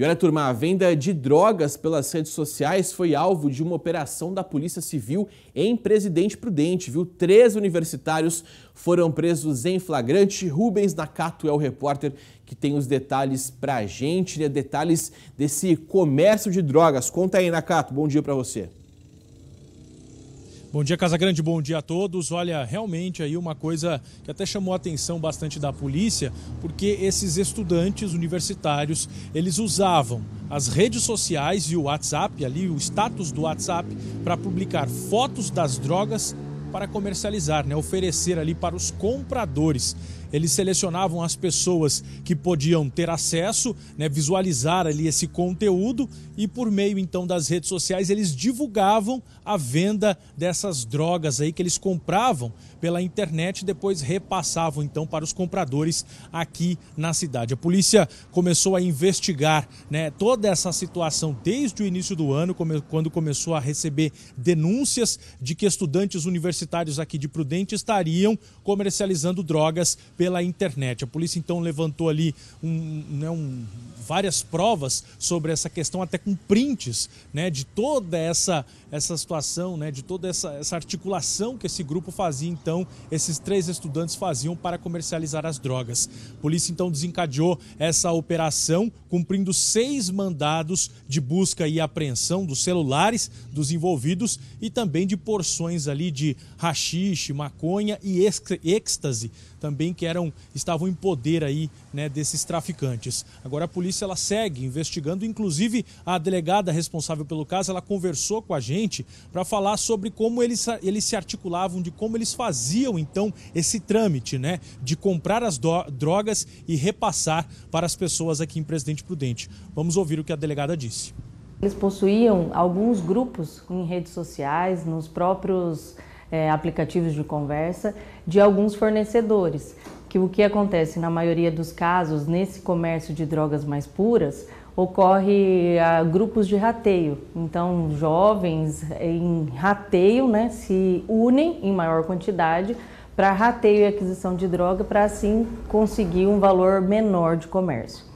E olha, turma, a venda de drogas pelas redes sociais foi alvo de uma operação da Polícia Civil em Presidente Prudente, viu? Três universitários foram presos em flagrante. Rubens Nakato é o repórter que tem os detalhes pra gente, né? Detalhes desse comércio de drogas. Conta aí, Nakato. Bom dia para você. Bom dia, Casa Grande, bom dia a todos. Olha, realmente aí uma coisa que até chamou a atenção bastante da polícia, porque esses estudantes universitários, eles usavam as redes sociais e o WhatsApp, ali o status do WhatsApp, para publicar fotos das drogas para comercializar, né? oferecer ali para os compradores. Eles selecionavam as pessoas que podiam ter acesso, né, visualizar ali esse conteúdo e por meio então das redes sociais eles divulgavam a venda dessas drogas aí que eles compravam pela internet e depois repassavam então para os compradores aqui na cidade. A polícia começou a investigar, né, toda essa situação desde o início do ano, quando começou a receber denúncias de que estudantes universitários aqui de Prudente estariam comercializando drogas pela internet. A polícia então levantou ali um, né, um, várias provas sobre essa questão, até com prints né, de toda essa, essa situação, né, de toda essa, essa articulação que esse grupo fazia, então, esses três estudantes faziam para comercializar as drogas. A polícia então desencadeou essa operação, cumprindo seis mandados de busca e apreensão dos celulares dos envolvidos e também de porções ali de rachixe, maconha e êxtase, também que eram estavam em poder aí, né, desses traficantes. Agora a polícia ela segue investigando, inclusive a delegada responsável pelo caso, ela conversou com a gente para falar sobre como eles eles se articulavam, de como eles faziam então esse trâmite, né, de comprar as drogas e repassar para as pessoas aqui em Presidente Prudente. Vamos ouvir o que a delegada disse. Eles possuíam alguns grupos em redes sociais, nos próprios é, aplicativos de conversa, de alguns fornecedores que o que acontece na maioria dos casos nesse comércio de drogas mais puras ocorre a ah, grupos de rateio. Então, jovens em rateio, né, se unem em maior quantidade para rateio e aquisição de droga para assim conseguir um valor menor de comércio.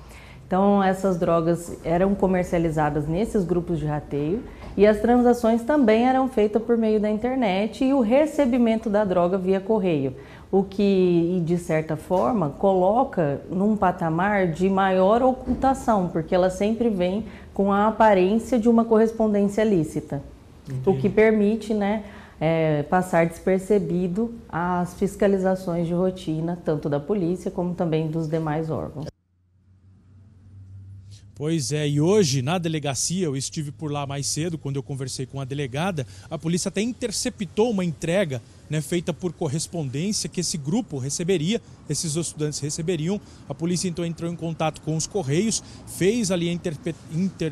Então, essas drogas eram comercializadas nesses grupos de rateio e as transações também eram feitas por meio da internet e o recebimento da droga via correio, o que, de certa forma, coloca num patamar de maior ocultação, porque ela sempre vem com a aparência de uma correspondência lícita, Entendi. o que permite, né? É, passar despercebido as fiscalizações de rotina, tanto da polícia como também dos demais órgãos. Pois é, e hoje na delegacia, eu estive por lá mais cedo, quando eu conversei com a delegada, a polícia até interceptou uma entrega né, feita por correspondência que esse grupo receberia, esses estudantes receberiam. A polícia então entrou em contato com os Correios, fez ali a inter...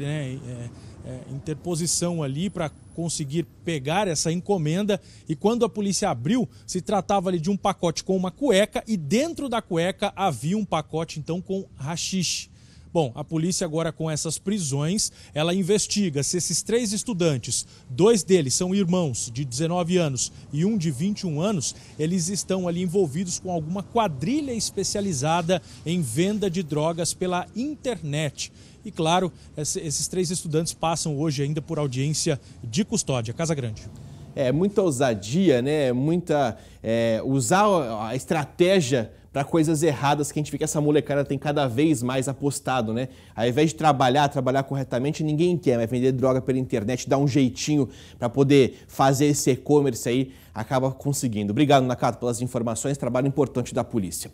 né, é, é, interposição ali para conseguir pegar essa encomenda. E quando a polícia abriu, se tratava ali de um pacote com uma cueca e dentro da cueca havia um pacote então com rachixe. Bom, a polícia agora com essas prisões, ela investiga se esses três estudantes, dois deles são irmãos de 19 anos e um de 21 anos, eles estão ali envolvidos com alguma quadrilha especializada em venda de drogas pela internet. E claro, esses três estudantes passam hoje ainda por audiência de custódia. Casa Grande. É muita ousadia, né? Muita é, usar a estratégia para coisas erradas que a gente vê que essa molecada tem cada vez mais apostado, né? Ao invés de trabalhar, trabalhar corretamente, ninguém quer, mas vender droga pela internet, dar um jeitinho para poder fazer esse e-commerce aí, acaba conseguindo. Obrigado, Nakato, pelas informações, trabalho importante da polícia.